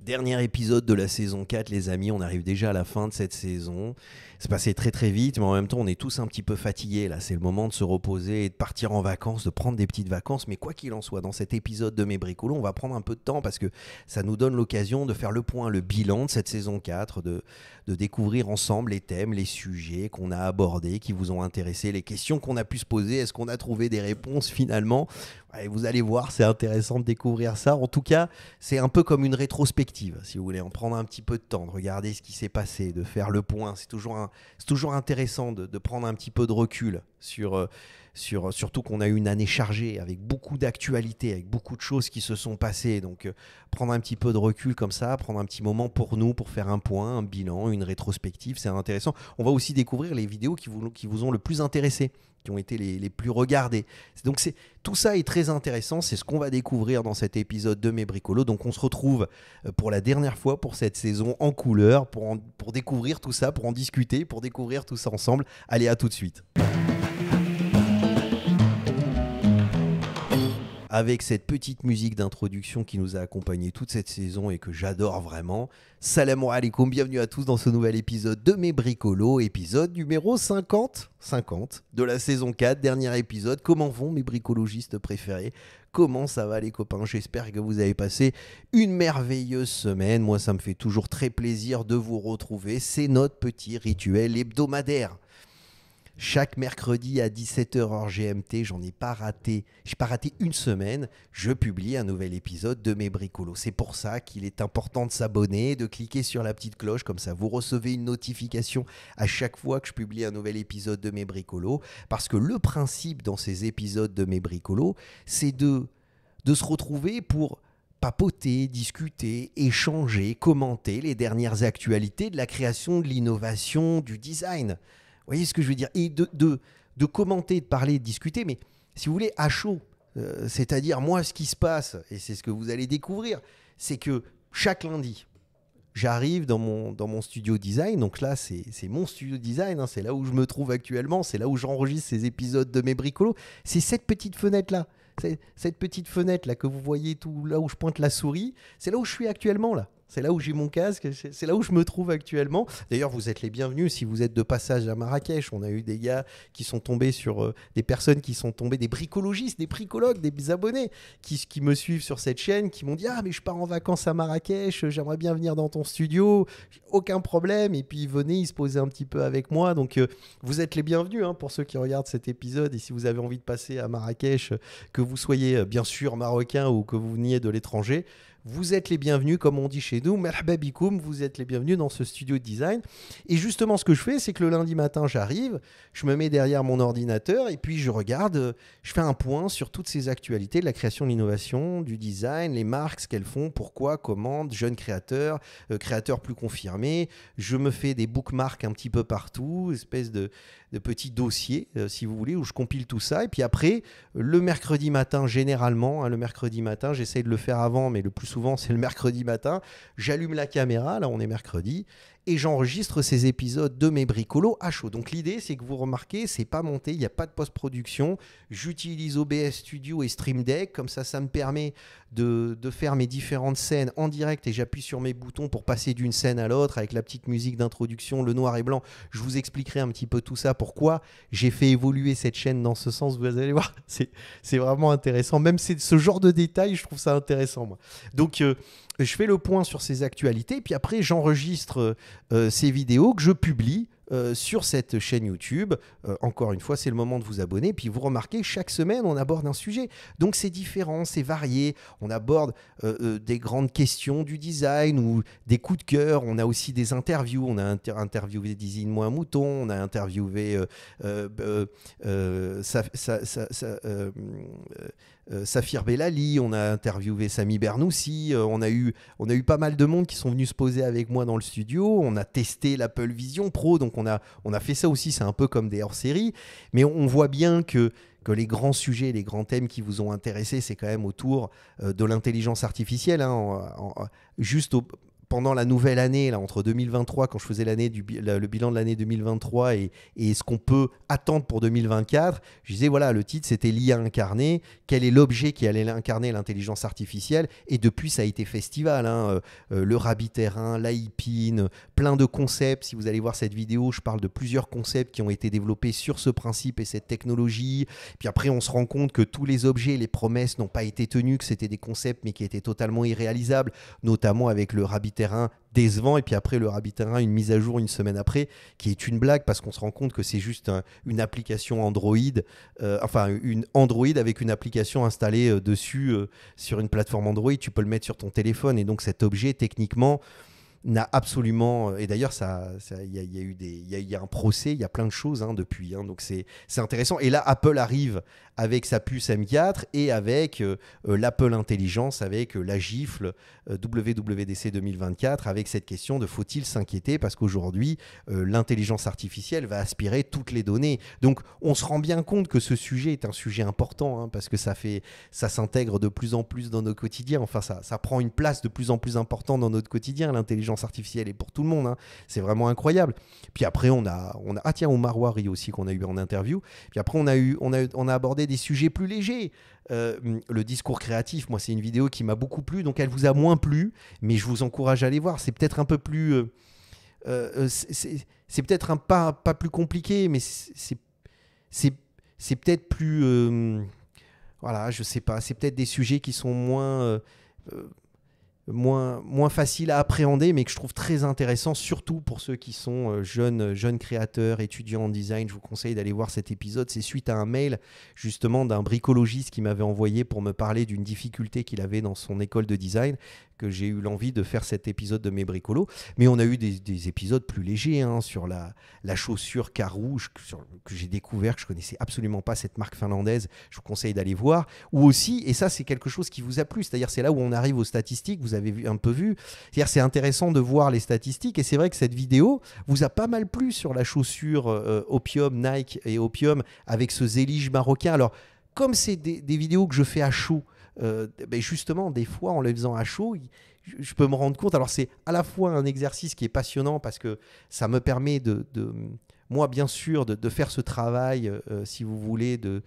Dernier épisode de la saison 4, les amis. On arrive déjà à la fin de cette saison. C'est passé très très vite, mais en même temps, on est tous un petit peu fatigués. Là, c'est le moment de se reposer et de partir en vacances, de prendre des petites vacances. Mais quoi qu'il en soit, dans cet épisode de Mes Bricolos, on va prendre un peu de temps parce que ça nous donne l'occasion de faire le point, le bilan de cette saison 4, de, de découvrir ensemble les thèmes, les sujets qu'on a abordés, qui vous ont intéressé, les questions qu'on a pu se poser. Est-ce qu'on a trouvé des réponses finalement Vous allez voir, c'est intéressant de découvrir ça. En tout cas, c'est un peu comme une rétrospective si vous voulez, en prendre un petit peu de temps, de regarder ce qui s'est passé, de faire le point. C'est toujours, toujours intéressant de, de, prendre un petit peu de recul sur, euh, surtout qu'on a eu une année chargée avec beaucoup d'actualités, avec beaucoup de choses qui se sont passées. Donc euh, prendre un petit peu de recul comme ça, prendre un petit moment pour nous, pour faire un point, un bilan, une rétrospective, c'est intéressant. On va aussi découvrir les vidéos qui vous, ont le plus intéressé qui ont été les, plus regardées Donc tout ça est très intéressant, c'est ce qu'on va découvrir dans cet épisode de Mes Bricolos. Donc on se retrouve euh, pour la dernière fois pour cette saison en couleur, pour découvrir tout ça, pour en discuter, pour découvrir tout ça ensemble. Allez à tout de suite. avec cette petite musique d'introduction qui nous a accompagnés toute cette saison et que j'adore vraiment. Salam alaikum, bienvenue à tous dans ce nouvel épisode de Mes Bricolos, épisode numéro 50, 50 de la saison 4, dernier épisode. Comment vont mes bricologistes préférés Comment ça va les copains J'espère que vous avez passé une merveilleuse semaine. Moi, ça me fait toujours très plaisir de vous retrouver. C'est notre petit rituel hebdomadaire chaque mercredi à 17h hors GMT, j'en ai pas raté, j'ai pas raté une semaine, je publie un nouvel épisode de mes bricolos. C'est pour ça qu'il est important de s'abonner, de cliquer sur la petite cloche, comme ça vous recevez une notification à chaque fois que je publie un nouvel épisode de mes bricolos. Parce que le principe dans ces épisodes de mes bricolos, c'est de, de se retrouver pour papoter, discuter, échanger, commenter les dernières actualités de la création, de l'innovation, du design voyez ce que je veux dire Et de, de, commenter, de parler, de discuter, mais si vous voulez, à chaud. Euh, c'est-à-dire, moi, ce qui se passe, et c'est ce que vous allez découvrir, c'est que chaque lundi, j'arrive dans mon, dans mon studio design. Donc là, c'est mon studio design. Hein. c'est là où je me trouve actuellement. C'est là où j'enregistre ces épisodes de mes bricolos. C'est cette petite fenêtre-là. Cette petite fenêtre là que vous voyez tout là où je pointe la souris, c'est là où je suis actuellement là. C'est là où j'ai mon casque, c'est là où je me trouve actuellement. D'ailleurs, vous êtes les bienvenus si vous êtes de passage à Marrakech. On a eu des gars qui sont tombés sur euh, des personnes qui sont tombées, des bricologistes, des bricologues, des abonnés qui, me suivent sur cette chaîne, qui m'ont dit Ah, mais je pars en vacances à Marrakech, euh, j'aimerais bien venir dans ton studio, aucun problème. Et puis, venez, ils se posaient un petit peu avec moi. Donc, euh, vous êtes les bienvenus hein, pour ceux qui regardent cet épisode. Et si vous avez envie de passer à Marrakech, que vous soyez bien sûr marocain ou que vous veniez de l'étranger, vous êtes les bienvenus, comme on dit chez nous, comme vous êtes les bienvenus dans ce studio de design. Et justement, ce que je fais, c'est que le lundi matin, j'arrive, je me mets derrière mon ordinateur et puis je regarde, je fais un point sur toutes ces actualités de la création, de l'innovation, du design, les marques, ce qu'elles font, pourquoi, comment, jeunes créateurs, euh, créateurs plus confirmés. Je me fais des bookmarks un petit peu partout, espèce de, de petits dossiers, euh, si vous voulez, où je compile tout ça. Et puis après, le mercredi matin, généralement, hein, le mercredi matin, j'essaye de le faire avant, mais le plus souvent, c'est le mercredi matin. J'allume la caméra, là on est mercredi, et j'enregistre ces épisodes de mes bricolos à chaud. Donc l'idée, c'est que vous remarquez, c'est pas monté, il n'y a pas de post-production. J'utilise OBS Studio et Stream Deck, comme ça, ça me permet de, faire mes différentes scènes en direct et j'appuie sur mes boutons pour passer d'une scène à l'autre avec la petite musique d'introduction, le noir et blanc. Je vous expliquerai un petit peu tout ça, pourquoi j'ai fait évoluer cette chaîne dans ce sens. Vous allez voir, c'est vraiment intéressant. Même ce genre de détails, je trouve ça intéressant. Moi. Donc, euh, je fais le point sur ces actualités, puis après j'enregistre euh, euh, ces vidéos que je publie euh, sur cette chaîne YouTube. encore une fois, c'est le moment de vous abonner, puis vous remarquez, chaque semaine, on aborde un sujet. Donc c'est différent, c'est varié, on aborde des grandes questions du design ou des coups de cœur, on a aussi des interviews, on a interviewé Dizine moins mouton, on a interviewé... Euh, Saphir Safir Bellali, on a interviewé Sami Bernoussi, euh, on, a eu, on a eu pas mal de monde qui sont venus se poser avec moi dans le studio, on a testé l'Apple Vision Pro, donc on a, on a fait ça aussi, c'est un peu comme des hors-séries, mais on, voit bien que que les grands sujets, les grands thèmes qui vous ont intéressé, c'est quand même autour euh, de l'intelligence artificielle. Hein, juste au, pendant la nouvelle année, là, entre 2023, quand je faisais l'année du, le bilan de l'année 2023 et, et ce qu'on peut attendre pour 2024, je disais, voilà, le titre, c'était l'IA incarnée, quel est l'objet qui allait incarner l'intelligence artificielle, et depuis, ça a été festival, hein, euh, euh, le Rabbit Terrain, l'AIPIN, plein de concepts, si vous allez voir cette vidéo, je parle de plusieurs concepts qui ont été développés sur ce principe et cette technologie, puis après, on se rend compte que tous les objets, les promesses n'ont pas été tenues, que c'était des concepts, mais qui étaient totalement irréalisables, notamment avec le Rabbit terrain décevant et puis après le Rabbit terrain une mise à jour une semaine après qui est une blague parce qu'on se rend compte que c'est juste une application Android euh, enfin une Android avec une application installée euh, dessus euh, sur une plateforme Android tu peux le mettre sur ton téléphone et donc cet objet techniquement n'a absolument et d'ailleurs ça il y, a eu des il y, a un procès il y a plein de choses hein, depuis hein. donc c'est intéressant et là Apple arrive avec sa puce M4 et avec euh, euh, l'Apple Intelligence, avec euh, la gifle WWDC 2024, avec cette question de faut-il s'inquiéter parce qu'aujourd'hui, l'intelligence artificielle va aspirer toutes les données. Donc, on se rend bien compte que ce sujet est un sujet important hein, parce que ça, fait, ça s'intègre de plus en plus dans nos quotidiens. Enfin, ça, ça prend une place de plus en plus importante dans notre quotidien. L'intelligence artificielle est pour tout le monde. Hein. C'est vraiment incroyable. Puis après, on a, on a ah tiens, au Marwari aussi qu'on a eu en interview. Puis après, on a eu, on a, on a abordé des sujets plus légers. Euh, le discours créatif, moi, c'est une vidéo qui m'a beaucoup plu, donc elle vous a moins plu, mais je vous encourage à aller voir. C'est peut-être un peu plus. Euh, euh, c'est peut-être un pas, pas plus compliqué, mais c'est peut-être plus. voilà, je sais pas. C'est peut-être des sujets qui sont moins moins, moins facile à appréhender, mais que je trouve très intéressant, surtout pour ceux qui sont euh, jeunes, euh, jeunes créateurs, étudiants en design. Je vous conseille d'aller voir cet épisode. C'est suite à un mail justement d'un bricologiste qui m'avait envoyé pour me parler d'une difficulté qu'il avait dans son école de design que j'ai eu l'envie de faire cet épisode de mes bricolos. Mais on a eu des, épisodes plus légers hein, sur la, chaussure Carouge que, j'ai découvert, que je connaissais absolument pas cette marque finlandaise. Je vous conseille d'aller voir. Ou aussi, et ça c'est quelque chose qui vous a plu, c'est-à-dire c'est là où on arrive aux statistiques, vous avez vu, un peu vu. C'est-à-dire c'est intéressant de voir les statistiques et c'est vrai que cette vidéo vous a pas mal plu sur la chaussure euh, Opium Nike et Opium avec ce zélige marocain. Alors comme c'est des vidéos que je fais à chaud, euh, ben, justement, des fois, en le faisant à chaud, je peux me rendre compte. Alors, c'est à la fois un exercice qui est passionnant parce que ça me permet de, moi, bien sûr, de, faire ce travail, euh, si vous voulez, de,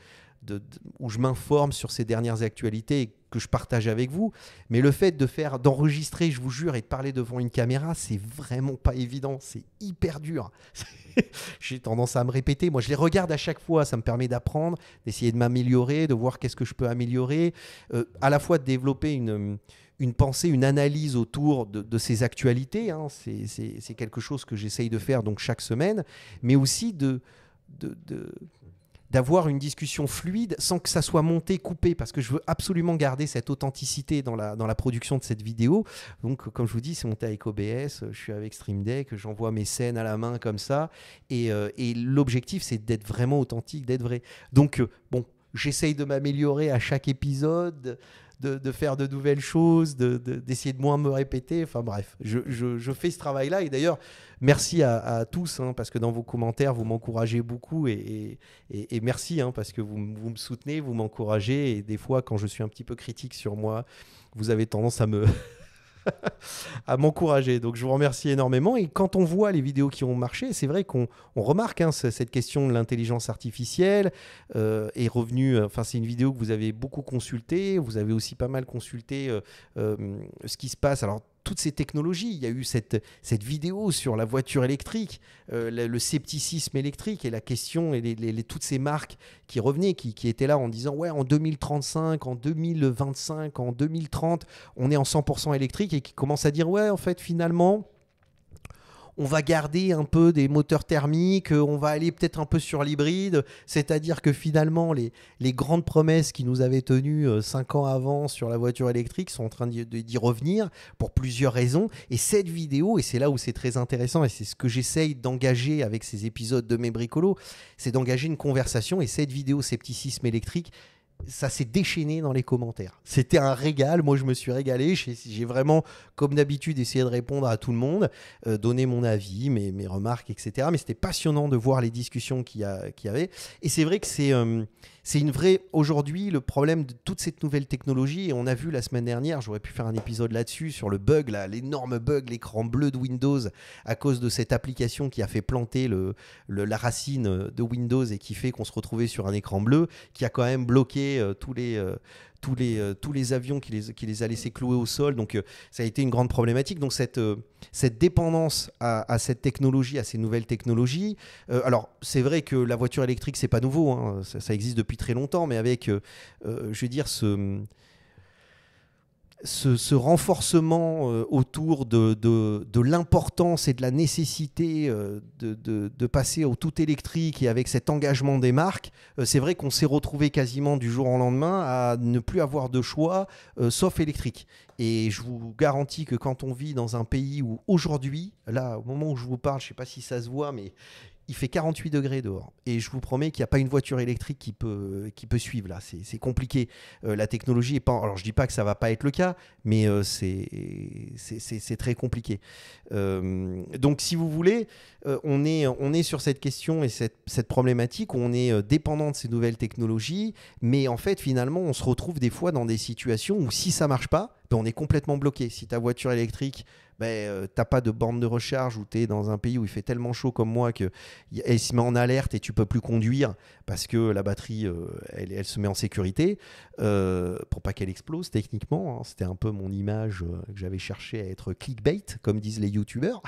où je m'informe sur ces dernières actualités que je partage avec vous. Mais le fait de faire, d'enregistrer, je vous jure, et de parler devant une caméra, c'est vraiment pas évident. C'est hyper dur. J'ai tendance à me répéter. Moi, je les regarde à chaque fois. Ça me permet d'apprendre, d'essayer de m'améliorer, de voir qu'est-ce que je peux améliorer. Euh, à la fois de développer une, une pensée, une analyse autour de, ces actualités. Hein. C'est quelque chose que j'essaye de faire donc chaque semaine. Mais aussi de, de, de d'avoir une discussion fluide sans que ça soit monté, coupé, parce que je veux absolument garder cette authenticité dans la, dans la production de cette vidéo. Donc, comme je vous dis, c'est monté avec OBS, euh, je suis avec Stream Deck, j'envoie mes scènes à la main comme ça. Et, euh, l'objectif, c'est d'être vraiment authentique, d'être vrai. Donc, euh, bon, j'essaye de m'améliorer à chaque épisode de, faire de nouvelles choses, d'essayer de, moins me répéter. Enfin bref, je, fais ce travail-là. Et d'ailleurs, merci à, tous, hein, parce que dans vos commentaires, vous m'encouragez beaucoup. Et, merci, hein, parce que vous me soutenez, vous m'encouragez. Et des fois, quand je suis un petit peu critique sur moi, vous avez tendance à me... à m'encourager. Donc je vous remercie énormément. Et quand on voit les vidéos qui ont marché, c'est vrai qu'on remarque hein, cette question de l'intelligence artificielle euh, est revenue. Euh, enfin, c'est une vidéo que vous avez beaucoup consultée. Vous avez aussi pas mal consulté euh, ce qui se passe. Alors toutes ces technologies. Il y a eu cette, cette vidéo sur la voiture électrique, euh, le, scepticisme électrique et la question et les, toutes ces marques qui revenaient, qui, qui, étaient là en disant ouais en 2035, en 2025, en 2030, on est en 100% électrique et qui commencent à dire ouais en fait finalement on va garder un peu des moteurs thermiques, on va aller peut-être un peu sur l'hybride, c'est-à-dire que finalement les, les, grandes promesses qui nous avaient tenues euh, cinq ans avant sur la voiture électrique sont en train d'y revenir pour plusieurs raisons. Et cette vidéo, et c'est là où c'est très intéressant, et c'est ce que j'essaye d'engager avec ces épisodes de mes bricolos, c'est d'engager une conversation, et cette vidéo scepticisme électrique, ça s'est déchaîné dans les commentaires. C'était un régal. Moi, je me suis régalé. J'ai vraiment, comme d'habitude, essayé de répondre à tout le monde, euh, donner mon avis, mes, mes remarques, etc. Mais c'était passionnant de voir les discussions qu'il y, avait. Et c'est vrai que c'est. Euh, c'est une vraie. Aujourd'hui, le problème de toute cette nouvelle technologie, et on a vu la semaine dernière, j'aurais pu faire un épisode là-dessus, sur le bug, l'énorme bug, l'écran bleu de Windows, à cause de cette application qui a fait planter la racine de Windows et qui fait qu'on se retrouvait sur un écran bleu, qui a quand même bloqué euh, tous les, euh, tous les, euh, tous les avions qui les, qui les a laissés clouer au sol. Donc euh, ça a été une grande problématique. Donc cette, euh, cette dépendance à, cette technologie, à ces nouvelles technologies. alors c'est vrai que la voiture électrique, c'est pas nouveau, hein. ça, ça, existe depuis très longtemps, mais avec, je veux dire, ce ce, renforcement euh, autour de, l'importance et de la nécessité euh, de, passer au tout électrique et avec cet engagement des marques, euh, c'est vrai qu'on s'est retrouvé quasiment du jour au lendemain à ne plus avoir de choix sauf électrique. Et je vous garantis que quand on vit dans un pays où aujourd'hui, là au moment où je vous parle, je ne sais pas si ça se voit, mais il fait 48 degrés dehors. Et je vous promets qu'il n'y a pas une voiture électrique qui peut, qui peut suivre là. C'est compliqué. Euh, la technologie est pas. Alors je dis pas que ça va pas être le cas, mais euh, c'est très compliqué. Euh, donc si vous voulez, on, est, on est sur cette question et cette, problématique où on est dépendant de ces nouvelles technologies, mais en fait finalement on se retrouve des fois dans des situations où si ça marche pas, ben, on est complètement bloqué. Si ta voiture électrique ben, euh, t'as pas de borne de recharge ou t'es dans un pays où il fait tellement chaud comme moi que elle se met en alerte et tu peux plus conduire parce que la batterie, euh, elle, se met en sécurité euh, pour pas qu'elle explose techniquement. Hein. C'était un peu mon image que j'avais cherché à être clickbait, comme disent les youtubeurs.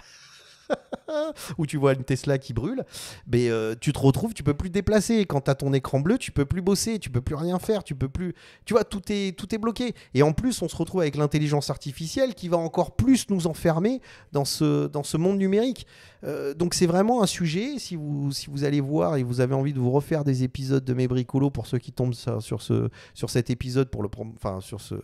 où tu vois une Tesla qui brûle, mais euh, tu te retrouves, tu peux plus te déplacer. Quand tu as ton écran bleu, tu peux plus bosser, tu peux plus rien faire, tu peux plus. Tu vois, tout est, tout est bloqué. Et en plus, on se retrouve avec l'intelligence artificielle qui va encore plus nous enfermer dans ce, dans ce monde numérique. Euh, donc, c'est vraiment un sujet. Si vous, si vous allez voir et vous avez envie de vous refaire des épisodes de mes bricolos pour ceux qui tombent sur, ce, sur cet épisode, pour le, enfin, sur ce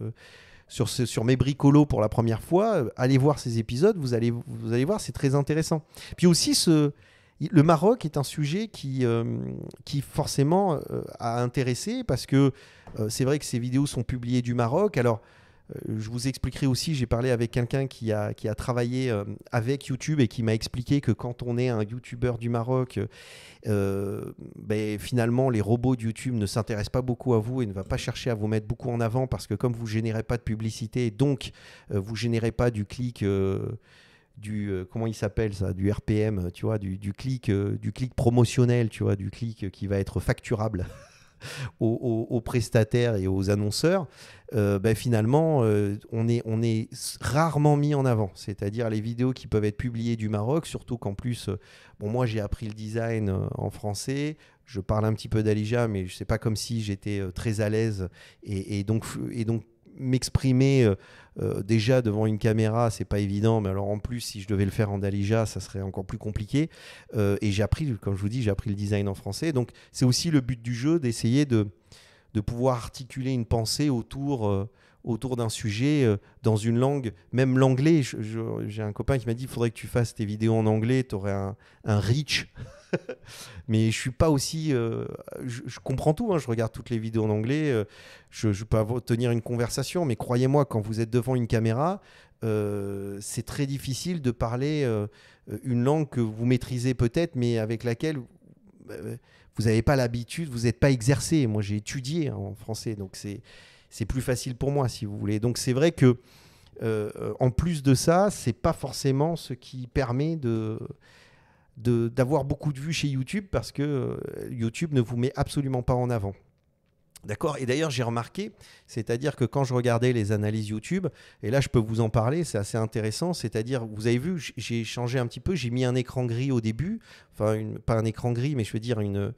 sur, sur mes bricolos pour la première fois, euh, allez voir ces épisodes, vous allez, vous allez voir, c'est très intéressant. Puis aussi, ce, le Maroc est un sujet qui, euh, qui forcément euh, a intéressé parce que c'est vrai que ces vidéos sont publiées du Maroc. Alors, euh, je vous expliquerai aussi, j'ai parlé avec quelqu'un qui a, travaillé euh, avec YouTube et qui m'a expliqué que quand on est un YouTuber du Maroc, euh, ben, finalement, les robots de YouTube ne s'intéressent pas beaucoup à vous et ne vont pas chercher à vous mettre beaucoup en avant parce que comme vous générez pas de publicité, donc vous générez pas du clic. du comment il s'appelle ça du RPM tu vois du, clic du clic promotionnel tu vois du clic qui va être facturable aux, prestataires et aux annonceurs, euh, ben, finalement, euh, on, est, on est rarement mis en avant. C'est-à-dire les vidéos qui peuvent être publiées du Maroc, surtout qu'en plus, euh, bon, moi j'ai appris le design en français, je parle un petit peu d'Alija, mais je sais pas comme si j'étais très à l'aise et, et, donc, et donc m'exprimer euh, euh, déjà devant une caméra, c'est pas évident, mais alors en plus, si je devais le faire en Dalija, ça serait encore plus compliqué. Euh, et j'ai appris, comme je vous dis, j'ai appris le design en français. Donc c'est aussi le but du jeu d'essayer de, de pouvoir articuler une pensée autour. autour d'un sujet dans une langue, même l'anglais. J'ai un copain qui m'a dit il faudrait que tu fasses tes vidéos en anglais, tu aurais un, un reach mais je suis pas aussi. Euh, je, comprends tout. Hein. je regarde toutes les vidéos en anglais. Euh, je, peux tenir une conversation, mais croyez-moi, quand vous êtes devant une caméra, euh, c'est très difficile de parler une langue que vous maîtrisez peut-être, mais avec laquelle vous n'avez pas l'habitude, vous n'êtes pas exercé. Moi, j'ai étudié hein, en français, donc c'est c'est plus facile pour moi, si vous voulez. Donc c'est vrai que en plus de ça, c'est pas forcément ce qui permet de d'avoir beaucoup de vues chez YouTube parce que euh, YouTube ne vous met absolument pas en avant. D'accord Et d'ailleurs, j'ai remarqué, c'est-à-dire que quand je regardais les analyses YouTube, et là, je peux vous en parler, c'est assez intéressant, c'est-à-dire, vous avez vu, j'ai changé un petit peu, j'ai mis un écran gris au début, enfin, pas un écran gris, mais je veux dire une,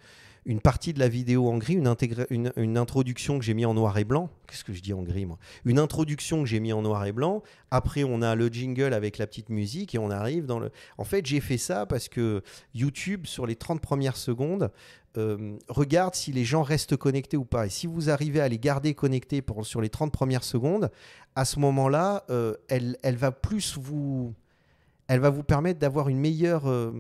une partie de la vidéo en gris, une, une introduction que j'ai mis en noir et blanc. Qu'est-ce que je dis en gris, moi Une introduction que j'ai mis en noir et blanc. Après, on a le jingle avec la petite musique et on arrive dans le. En fait, j'ai fait ça parce que YouTube, sur les 30 premières secondes, euh, regarde si les gens restent connectés ou pas. Et si vous arrivez à les garder connectés pour, sur les 30 premières secondes, à ce moment-là, euh, elle, elle va plus vous elle va vous permettre d'avoir une meilleure. Euh,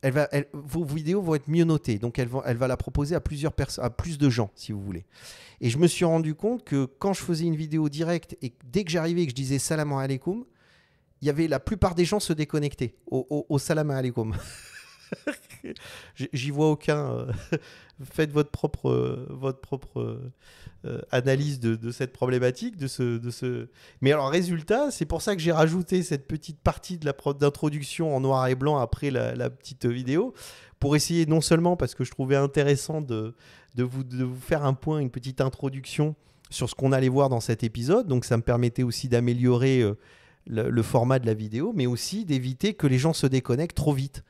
elle va, vos vidéos vont être mieux notées, donc elle va, la proposer à plusieurs personnes, à plus de gens, si vous voulez. Et je me suis rendu compte que quand je faisais une vidéo directe et dès que j'arrivais et que je disais salam alaikum, il y avait la plupart des gens se déconnectaient au, au salam alaikum. J'y vois aucun. Euh, faites votre propre, euh, votre propre euh, analyse de, cette problématique, de ce, de ce. Mais alors, résultat, c'est pour ça que j'ai rajouté cette petite partie de la d'introduction en noir et blanc après la, petite vidéo pour essayer non seulement parce que je trouvais intéressant de, de vous, de vous faire un point, une petite introduction sur ce qu'on allait voir dans cet épisode. Donc ça me permettait aussi d'améliorer le, format de la vidéo, mais aussi d'éviter que les gens se déconnectent trop vite.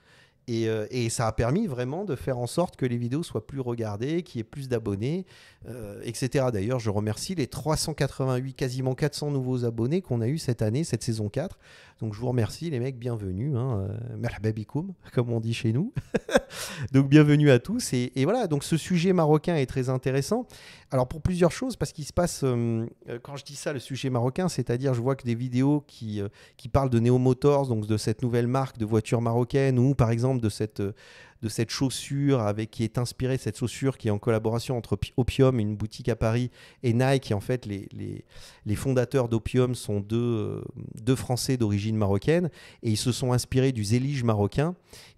Euh, et, ça a permis vraiment de faire en sorte que les vidéos soient plus regardées, qu'il y ait plus d'abonnés, euh, etc. D'ailleurs, je remercie les 388, quasiment 400 nouveaux abonnés qu'on a eu cette année, cette saison 4. Donc je vous remercie les mecs, bienvenue. baby hein, euh, comme on dit chez nous. donc bienvenue à tous. Et, voilà, donc ce sujet marocain est très intéressant. Alors pour plusieurs choses, parce qu'il se passe, euh, euh, quand je dis ça, le sujet marocain, c'est-à-dire je vois que des vidéos qui, euh, qui parlent de Neo donc de cette nouvelle marque de voitures marocaines, ou par exemple de cette, de cette chaussure avec qui est inspirée cette chaussure qui est en collaboration entre Opium, une boutique à Paris, et Nike. en fait, les, fondateurs d'Opium sont deux, euh, deux Français d'origine marocaine et ils se sont inspirés du zélige marocain.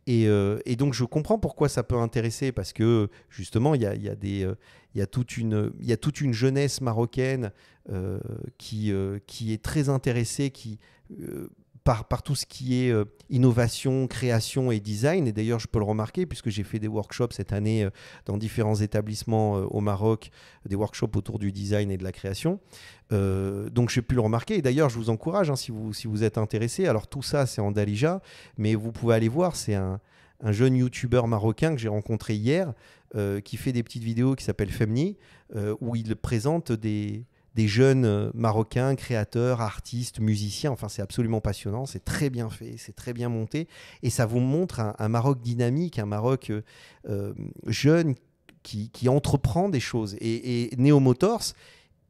Euh, et, donc, je comprends pourquoi ça peut intéresser parce que justement, il y a, y euh, toute une, y toute une jeunesse marocaine qui, qui est très intéressée, qui, par, tout ce qui est euh, innovation, création et design. Et d'ailleurs, je peux le remarquer puisque j'ai fait des workshops cette année euh, dans différents établissements euh, au Maroc, des workshops autour du design et de la création. donc, j'ai pu le remarquer. Et d'ailleurs, je vous encourage, hein, si, vous, si vous êtes intéressé, alors tout ça, c'est en Dalija, mais vous pouvez aller voir, c'est un, jeune youtubeur marocain que j'ai rencontré hier qui fait des petites vidéos qui s'appelle Femni, où il présente des, des jeunes euh, Marocains, créateurs, artistes, musiciens. Enfin, c'est absolument passionnant, c'est très bien fait, c'est très bien monté. Et ça vous montre un, Maroc dynamique, un Maroc euh, euh, jeune qui, entreprend des choses. Et, et Motors,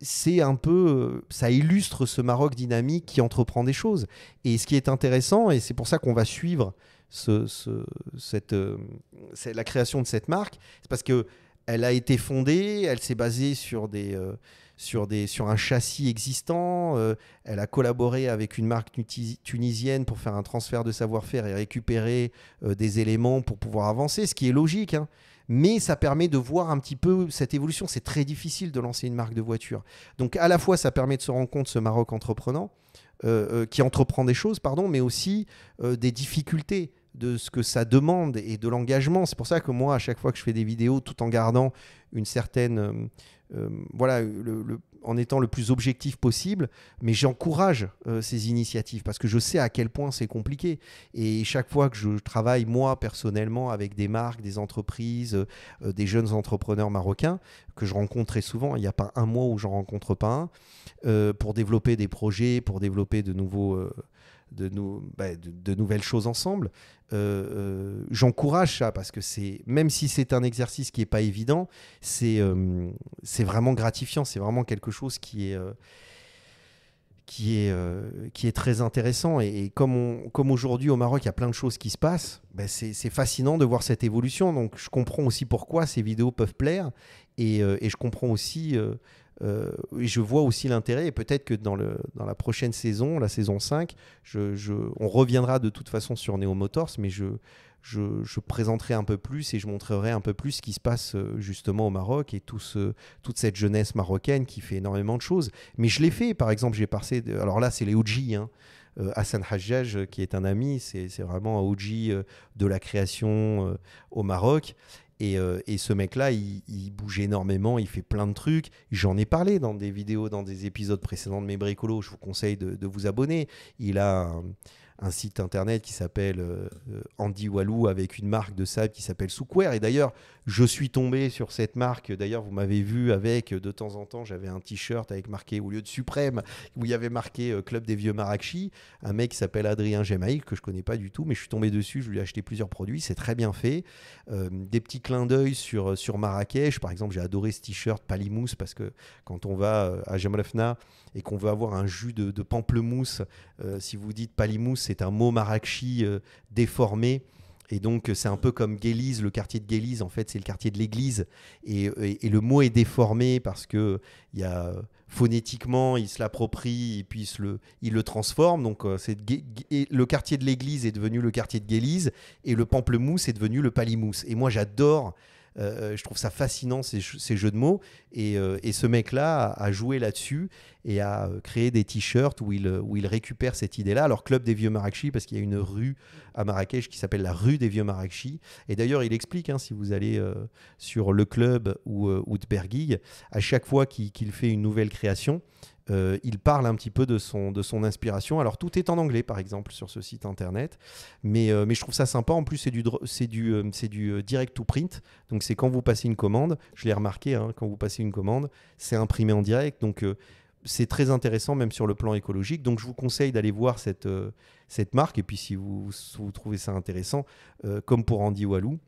c'est un peu, ça illustre ce Maroc dynamique qui entreprend des choses. Et ce qui est intéressant, et c'est pour ça qu'on va suivre ce, cette, la création de cette marque, c'est parce que elle a été fondée, elle s'est basée sur des, sur, des, sur un châssis existant. Euh, elle a collaboré avec une marque tunisienne pour faire un transfert de savoir-faire et récupérer euh, des éléments pour pouvoir avancer, ce qui est logique. Hein. Mais ça permet de voir un petit peu cette évolution. C'est très difficile de lancer une marque de voiture. Donc à la fois, ça permet de se rendre compte, ce Maroc entreprenant, euh, qui entreprend des choses, pardon, mais aussi des difficultés de ce que ça demande et de l'engagement. C'est pour ça que moi, à chaque fois que je fais des vidéos, tout en gardant une certaine... Euh, euh, voilà, en étant le plus objectif possible, mais j'encourage euh, ces initiatives parce que je sais à quel point c'est compliqué. Et chaque fois que je travaille, moi, personnellement, avec des marques, des entreprises, des jeunes entrepreneurs marocains, que je rencontre très souvent, il n'y a pas un mois où j'en rencontre pas un, pour développer des projets, pour développer de nouveaux bah, de, de, nouvelles choses ensemble. Euh, euh, j'encourage ça parce que c'est, même si c'est un exercice qui n'est pas évident, c'est euh, c'est vraiment gratifiant, c'est vraiment quelque chose qui est qui est, qui est très intéressant. Et, comme, comme aujourd'hui au Maroc, il y a plein de choses qui se passent, bah, c'est fascinant de voir cette évolution. Donc je comprends aussi pourquoi ces vidéos peuvent plaire. Et, je comprends aussi euh, et je vois aussi l'intérêt, et peut-être que dans, le, dans la prochaine saison, la saison 5, je, je, on reviendra de toute façon sur Neo Motors, mais je, je, présenterai un peu plus et je montrerai un peu plus ce qui se passe euh, justement au Maroc et tout ce, toute cette jeunesse marocaine qui fait énormément de choses. Mais je l'ai fait, par exemple, j'ai passé. De, alors là, c'est les OG, hein, euh, Hassan Hajjaj, qui est un ami, c'est vraiment un OG de la création au Maroc. Euh, et, ce mec-là, il, bouge énormément, il fait plein de trucs. J'en ai parlé dans des vidéos, dans des épisodes précédents de mes bricolos. Je vous conseille de, vous abonner. Il a un, site internet qui s'appelle euh, euh, Andy Walou avec une marque de sable qui s'appelle Soukware. Et d'ailleurs, je suis tombé sur cette marque. D'ailleurs, vous m'avez vu avec, de temps en temps, j'avais un t-shirt avec marqué, au lieu de Suprême, où il y avait marqué euh, Club des Vieux Marrakechis. Un mec qui s'appelle Adrien Gemail, que je connais pas du tout, mais je suis tombé dessus. Je lui ai acheté plusieurs produits. C'est très bien fait. Euh, des petits clins d'œil sur, euh, sur Marrakech. Par exemple, j'ai adoré ce t-shirt Palimousse parce que quand on va à Jamalafna et qu'on veut avoir un jus de, pamplemousse, si vous dites Palimousse, c'est un mot marrakechis déformé. Et donc, c'est un peu comme Gélise, le quartier de Gélise, en fait, c'est le quartier de l'église. Et, le mot est déformé parce que y a, phonétiquement, il se l'approprie et puis il, le, le transforme. Donc, euh, le quartier de l'église est devenu le quartier de Gélise et le pamplemousse est devenu le palimousse. Et moi, j'adore euh, euh, je trouve ça fascinant, ces, jeux de mots. Et, euh, ce mec-là a, joué là-dessus et a créé des t-shirts où il, récupère cette idée-là. Alors, Club des Vieux Marrakechis parce qu'il y a une rue à Marrakech qui s'appelle la rue des Vieux Marrakechis Et d'ailleurs, il explique, hein, si vous allez sur le club ou, de Berguille à chaque fois qu'il fait une nouvelle création, euh, il parle un petit peu de son, de son inspiration. Alors tout est en anglais par exemple sur ce site internet, mais, euh, mais je trouve ça sympa. En plus c'est du, c'est du, euh, c'est du direct to print, donc c'est quand vous passez une commande, je l'ai remarqué, hein, quand vous passez une commande, c'est imprimé en direct, donc c'est très intéressant même sur le plan écologique. Donc je vous conseille d'aller voir cette, cette marque, et puis si vous, vous trouvez ça intéressant, comme pour Andy Walou,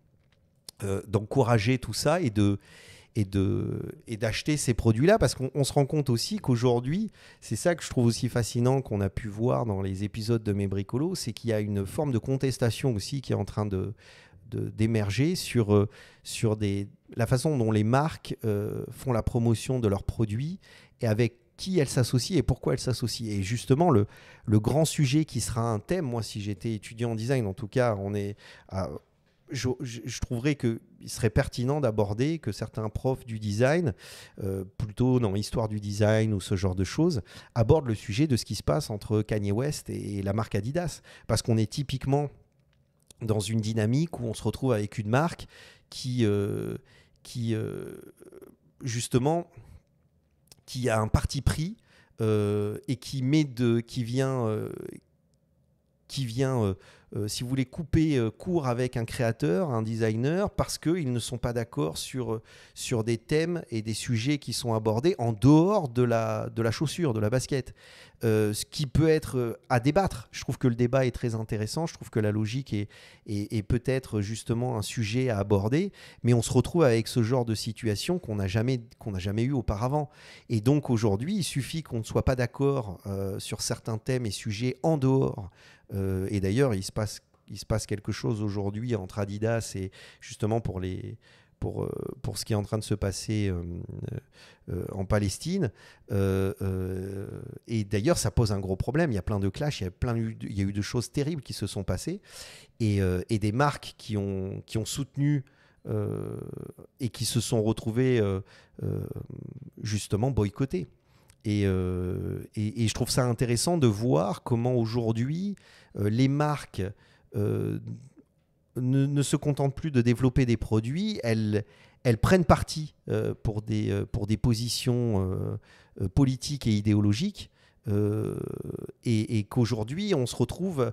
d'encourager tout ça et de et de et d'acheter ces produits-là parce qu'on se rend compte aussi qu'aujourd'hui, c'est ça que je trouve aussi fascinant qu'on a pu voir dans les épisodes de mes bricolos, c'est qu'il y a une forme de contestation aussi qui est en train de d'émerger sur, euh, sur des, la façon dont les marques euh, font la promotion de leurs produits et avec qui elles s'associent et pourquoi elles s'associent. Et justement, le, le grand sujet qui sera un thème, moi si j'étais étudiant en design, en tout cas, on est... À, je, je, trouverais qu'il serait pertinent d'aborder que certains profs du design, euh, plutôt dans l'histoire du design ou ce genre de choses, abordent le sujet de ce qui se passe entre Kanye West et la marque Adidas. Parce qu'on est typiquement dans une dynamique où on se retrouve avec une marque qui, euh, qui euh, justement, qui a un parti pris et qui met de, qui vient, qui vient euh, si vous voulez, couper euh, court avec un créateur, un designer, parce qu'ils ne sont pas d'accord sur, euh, sur des thèmes et des sujets qui sont abordés en dehors de la, de la chaussure, de la basket. ce qui peut être à débattre. Je trouve que le débat est très intéressant, je trouve que la logique est, est, peut-être justement un sujet à aborder, mais on se retrouve avec ce genre de situation qu'on n'a jamais, qu'on jamais eu auparavant. Et donc aujourd'hui, il suffit qu'on ne soit pas d'accord sur certains thèmes et sujets en dehors euh, et d'ailleurs, il se passe il se passe quelque chose aujourd'hui entre Adidas et justement pour les pour, euh, ce qui est en train de se passer euh, en Palestine. et d'ailleurs, ça pose un gros problème. Il y a plein de clashs, il y a, plein il y eu de choses terribles qui se sont passées. Et, des marques qui ont, soutenu et qui se sont retrouvées justement boycottées. et, je trouve ça intéressant de voir comment aujourd'hui euh, les marques euh, ne, se contentent plus de développer des produits, elles, prennent parti euh, pour, des, positions politiques et idéologiques. et, qu'aujourd'hui on se retrouve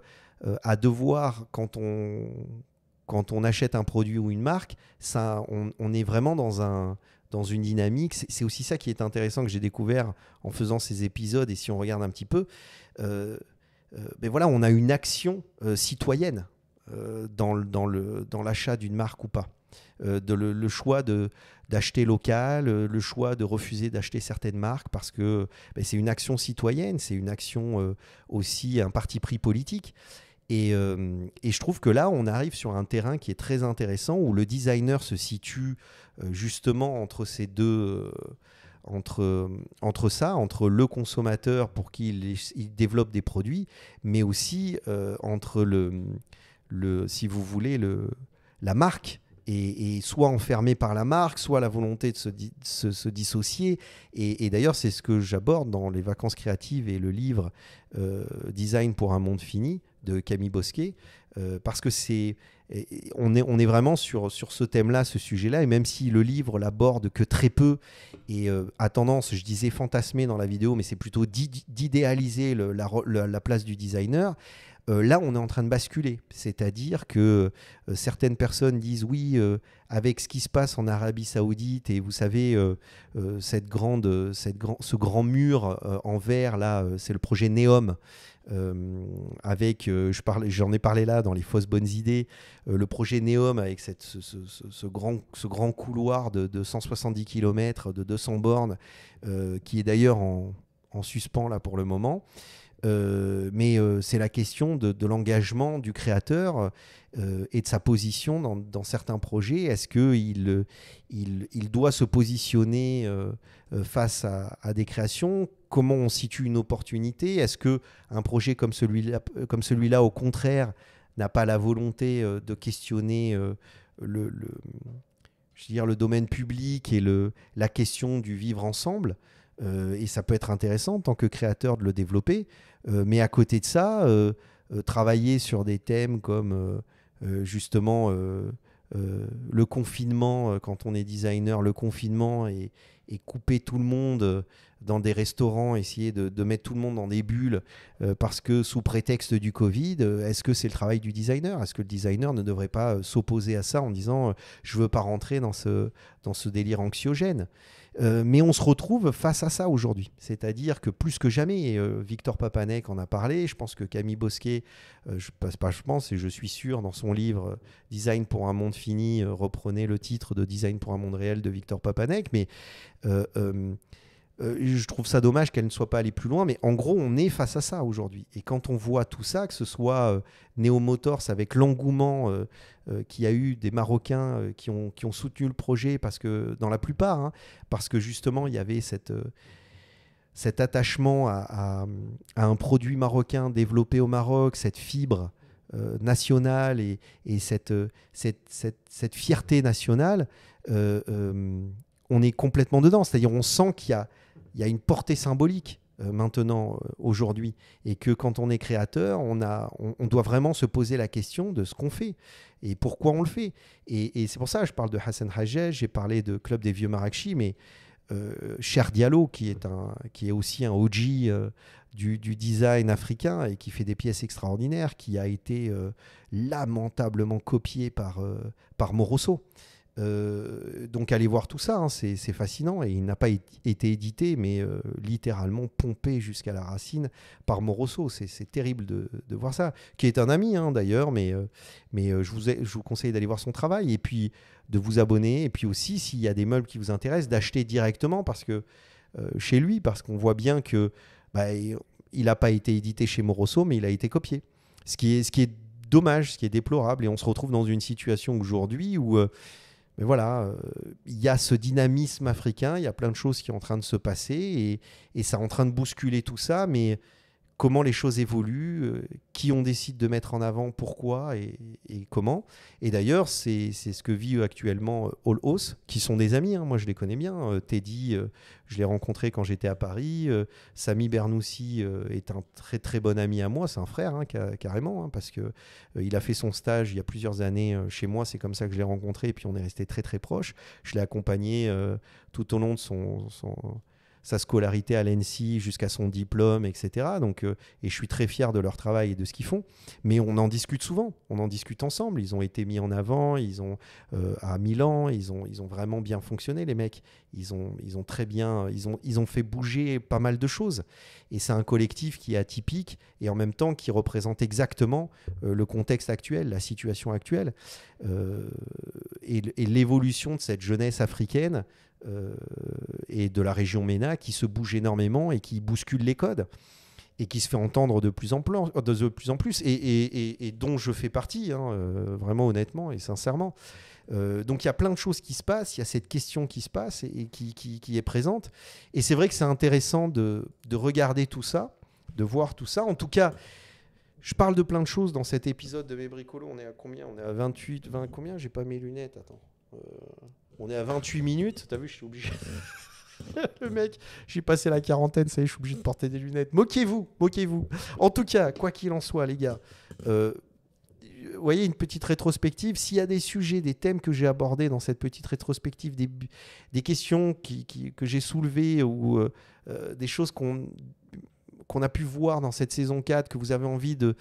à devoir quand on achète un produit ou une marque, ça, on, est vraiment dans une dynamique. C'est aussi ça qui est intéressant que j'ai découvert en faisant ces épisodes. Et si on regarde un petit peu, euh, voilà, on a une action euh, citoyenne euh, dans, dans, le, dans l'achat d'une marque ou pas. de le, choix de, d'acheter local, le choix de refuser d'acheter certaines marques parce que ben, c'est une action citoyenne, c'est une action aussi un parti pris politique. Et, et, je trouve que là, on arrive sur un terrain qui est très intéressant où le designer se situe justement entre ces deux, entre, entre ça, entre le consommateur pour qui il développe des produits, mais aussi euh, entre le, le, si vous voulez, le, la marque. Et, soit enfermé par la marque, soit la volonté de se, se, dissocier. Et, d'ailleurs, c'est ce que j'aborde dans Les vacances créatives et le livre euh, Design pour un monde fini de Camille Bosquet, euh, parce que c'est on est, on est vraiment sur, sur ce thème-là, ce sujet-là, et même si le livre l'aborde que très peu, et a euh, tendance, je disais fantasmer dans la vidéo, mais c'est plutôt d'idéaliser la, la, place du designer, euh, là on est en train de basculer. C'est-à-dire que certaines personnes disent oui, avec ce qui se passe en Arabie Saoudite et vous savez, cette grande, cette grand, ce grand mur en verre, là, c'est le projet NEOM euh, avec, euh, je j'en ai parlé là dans les fausses bonnes idées, euh, le projet Neom avec cette, ce, grand, ce grand couloir de, 170 km, de 200 bornes, qui est d'ailleurs en, en, suspens là pour le moment. Euh, mais euh, c'est la question de, l'engagement du créateur euh, et de sa position dans, certains projets. Est-ce qu'il il, doit se positionner face à, des créations Comment on situe une opportunité Est-ce qu'un projet comme celui-là, comme celui-là, au contraire, n'a pas la volonté de questionner le, je dire, le domaine public et le, la question du vivre ensemble euh, et ça peut être intéressant en tant que créateur de le développer. Euh, mais à côté de ça, euh, travailler sur des thèmes comme justement le confinement, quand on est designer, le confinement et, couper tout le monde dans des restaurants, essayer de, mettre tout le monde dans des bulles parce que sous prétexte du Covid, est-ce que c'est le travail du designer Est-ce que le designer ne devrait pas s'opposer à ça en disant je ne veux pas rentrer dans ce, dans ce délire anxiogène euh, mais on se retrouve face à ça aujourd'hui. C'est-à-dire que plus que jamais, euh, Victor Papanek en a parlé, je pense que Camille Bosquet, euh, je passe pas, je pense, et je suis sûr, dans son livre Design pour un monde fini, reprenait le titre de Design pour un monde réel de Victor Papanek, mais euh, je trouve ça dommage qu'elle ne soit pas allée plus loin, mais en gros, on est face à ça aujourd'hui. Et quand on voit tout ça, que ce soit euh, Motors avec l'engouement euh, euh, qu'il y a eu des Marocains qui, ont, soutenu le projet, parce que dans la plupart, hein, parce que justement, il y avait cette, cet attachement à, un produit marocain développé au Maroc, cette fibre nationale et, cette, cette, fierté nationale on est complètement dedans. C'est-à-dire, on sent qu'il y a il y a une portée symbolique euh, maintenant, euh, aujourd'hui, et que quand on est créateur, on, a, on, doit vraiment se poser la question de ce qu'on fait et pourquoi on le fait. Et, c'est pour ça que je parle de Hassan Hajj, j'ai parlé de Club des Vieux Marrakechis, mais euh, Cher Diallo, qui est, un, qui est aussi un OG du, design africain et qui fait des pièces extraordinaires, qui a été lamentablement copié par, par Morosso. Euh, donc allez voir tout ça, hein, c'est fascinant. Et il n'a pas été édité, mais euh, littéralement pompé jusqu'à la racine par Morosso. C'est terrible de, voir ça. Qui est un ami hein, d'ailleurs, mais, euh, mais je, vous je vous conseille d'aller voir son travail et puis de vous abonner. Et puis aussi, s'il y a des meubles qui vous intéressent, d'acheter directement parce que chez lui, parce qu'on voit bien que bah, il n'a pas été édité chez Morosso, mais il a été copié. Ce qui est, ce qui est dommage, ce qui est déplorable. Et on se retrouve dans une situation aujourd'hui où mais voilà, euh, il y a ce dynamisme africain, il y a plein de choses qui sont en train de se passer et, et ça est en train de bousculer tout ça, mais comment les choses évoluent, euh, qui on décide de mettre en avant, pourquoi et, comment. Et d'ailleurs, c'est ce que vit actuellement euh, All House, qui sont des amis, hein. moi je les connais bien. Euh, Teddy, je l'ai rencontré quand j'étais à Paris. Samy Bernoussi est un très très bon ami à moi, c'est un frère hein, carrément, hein, parce que il a fait son stage il y a plusieurs années chez moi, c'est comme ça que je l'ai rencontré, et puis on est resté très très proches. Je l'ai accompagné tout au long de son sa scolarité à l'ENSI jusqu'à son diplôme, etc. Donc, euh, et je suis très fier de leur travail et de ce qu'ils font. Mais on en discute souvent, on en discute ensemble. Ils ont été mis en avant, ils ont euh, à Milan, ils ont, ils ont vraiment bien fonctionné, les mecs. Ils ont, ils ont très bien, ils ont, ils ont fait bouger pas mal de choses. Et c'est un collectif qui est atypique et en même temps qui représente exactement euh, le contexte actuel, la situation actuelle et l'évolution de cette jeunesse africaine euh, et de la région MENA qui se bouge énormément et qui bouscule les codes et qui se fait entendre de plus en plus, euh, de plus, en plus et, dont je fais partie, hein, euh, vraiment honnêtement et sincèrement. donc il y a plein de choses qui se passent, il y a cette question qui se passe et, qui, qui, est présente. Et c'est vrai que c'est intéressant de, regarder tout ça, de voir tout ça. En tout cas, je parle de plein de choses dans cet épisode de Mes On est à combien On est à 28, 20, combien J'ai pas mes lunettes, attends. On est à 28 minutes. T'as vu, je suis obligé. le mec, j'ai passé la quarantaine, ça y est, je suis obligé de porter des lunettes. Moquez-vous, moquez-vous. En tout cas, quoi qu'il en soit, les gars, euh, voyez, une petite rétrospective. S'il y a des sujets, des thèmes que j'ai abordés dans cette petite rétrospective, des, questions que j'ai soulevées ou euh, euh, des choses qu'on a pu voir dans cette saison 4, que vous avez envie de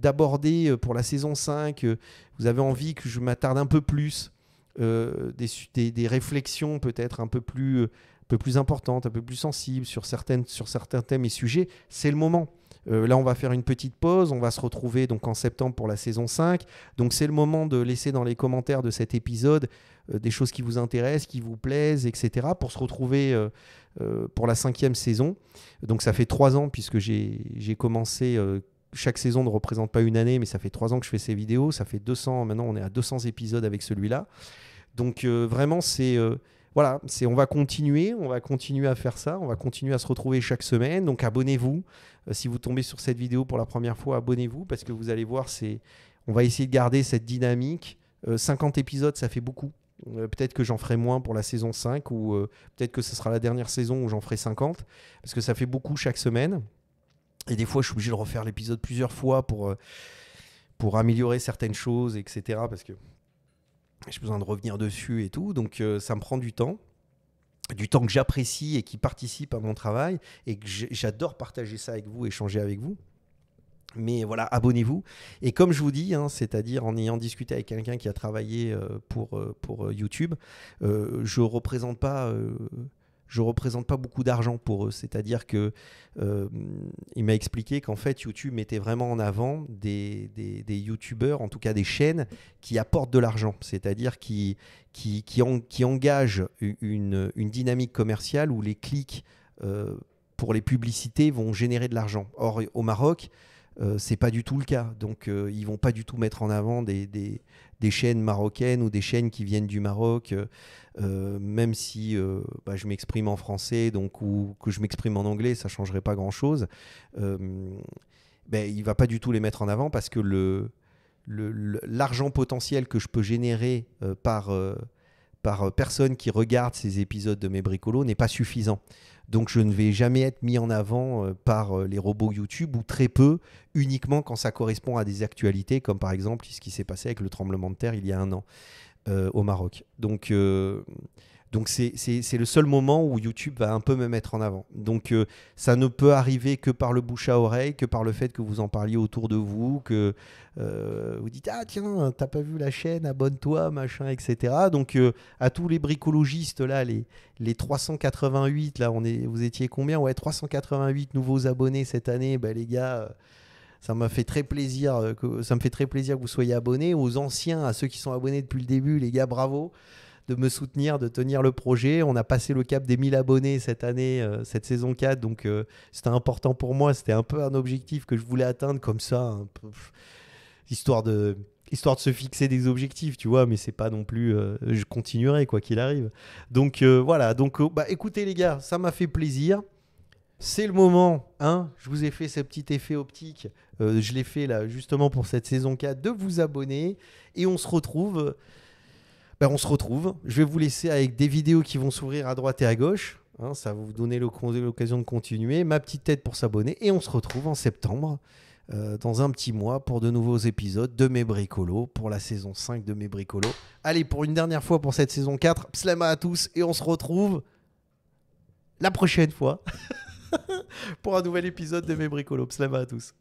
d'aborder pour la saison 5, vous avez envie que je m'attarde un peu plus, euh, des, réflexions peut-être un peu plus euh, un peu plus importantes, un peu plus sensibles sur, certaines, sur certains thèmes et sujets, c'est le moment. Euh, là, on va faire une petite pause. On va se retrouver donc en septembre pour la saison 5. Donc, c'est le moment de laisser dans les commentaires de cet épisode des choses qui vous intéressent, qui vous plaisent, etc. pour se retrouver pour la cinquième saison. Donc, ça fait trois ans puisque j'ai commencé chaque saison ne représente pas une année, mais ça fait trois ans que je fais ces vidéos. Ça fait 200, maintenant on est à 200 épisodes avec celui-là. Donc euh, vraiment, c'est. Euh, voilà, c'est on va continuer, on va continuer à faire ça, on va continuer à se retrouver chaque semaine. Donc abonnez-vous. Euh, si vous tombez sur cette vidéo pour la première fois, abonnez-vous parce que vous allez voir, c'est on va essayer de garder cette dynamique. 50 épisodes, ça fait beaucoup. Peut-être que j'en ferai moins pour la saison 5 ou peut-être que ce sera la dernière saison où j'en ferai 50 parce que ça fait beaucoup chaque semaine. Et des fois, je suis obligé de refaire l'épisode plusieurs fois pour, euh, pour améliorer certaines choses, etc. Parce que j'ai besoin de revenir dessus et tout. Donc, euh, ça me prend du temps. Du temps que j'apprécie et qui participe à mon travail. Et que j'adore partager ça avec vous, échanger avec vous. Mais voilà, abonnez-vous. Et comme je vous dis, hein, c'est-à-dire en ayant discuté avec quelqu'un qui a travaillé euh, pour, pour YouTube, je ne représente pas je représente pas beaucoup d'argent pour eux. C'est-à-dire que euh, il m'a expliqué qu'en fait YouTube mettait vraiment en avant des, des, youtubeurs, en tout cas des chaînes, qui apportent de l'argent, c'est-à-dire qui, qui, qui, engagent une, dynamique commerciale où les clics euh, pour les publicités vont générer de l'argent. Or, au Maroc, euh, c'est pas du tout le cas. Donc, euh, ils vont pas du tout mettre en avant des, chaînes marocaines ou des chaînes qui viennent du Maroc, euh, même si bah, je m'exprime en français donc, ou que je m'exprime en anglais, ça changerait pas grand chose. ben, il va pas du tout les mettre en avant parce que le, l'argent potentiel que je peux générer par, par personne qui regarde ces épisodes de mes bricolos n'est pas suffisant. Donc je ne vais jamais être mis en avant euh, par euh, les robots YouTube ou très peu, uniquement quand ça correspond à des actualités, comme par exemple ce qui s'est passé avec le tremblement de terre il y a un an euh, au Maroc. Donc. Donc c'est le seul moment où YouTube va un peu me mettre en avant. Donc euh, ça ne peut arriver que par le bouche à oreille, que par le fait que vous en parliez autour de vous, que euh, vous dites ah tiens t'as pas vu la chaîne, abonne-toi machin etc. Donc euh, à tous les bricologistes là les les 388 là on est vous étiez combien ouais 388 nouveaux abonnés cette année bah, les gars ça m'a fait très plaisir que ça me fait très plaisir que vous soyez abonnés aux anciens à ceux qui sont abonnés depuis le début les gars bravo de me soutenir, de tenir le projet. On a passé le cap des 1000 abonnés cette année, euh, cette saison 4, donc euh, c'était important pour moi. C'était un peu un objectif que je voulais atteindre comme ça, hein. histoire de histoire de se fixer des objectifs, tu vois, mais c'est pas non plus, euh, je continuerai quoi qu'il arrive. Donc voilà, donc bah, écoutez les gars, ça m'a fait plaisir. C'est le moment, hein, je vous ai fait ce petit effet optique, je l'ai fait là justement pour cette saison 4, de vous abonner et on se retrouve ben, on se retrouve. Je vais vous laisser avec des vidéos qui vont s'ouvrir à droite et à gauche. Hein, ça va vous donner l'occasion de continuer. Ma petite tête pour s'abonner. Et on se retrouve en septembre, euh, dans un petit mois, pour de nouveaux épisodes de Mes Bricolos, pour la saison 5 de Mes Bricolos. Allez, pour une dernière fois pour cette saison 4, pslama à tous et on se retrouve la prochaine fois pour un nouvel épisode de Mes Bricolos. Pslama à tous.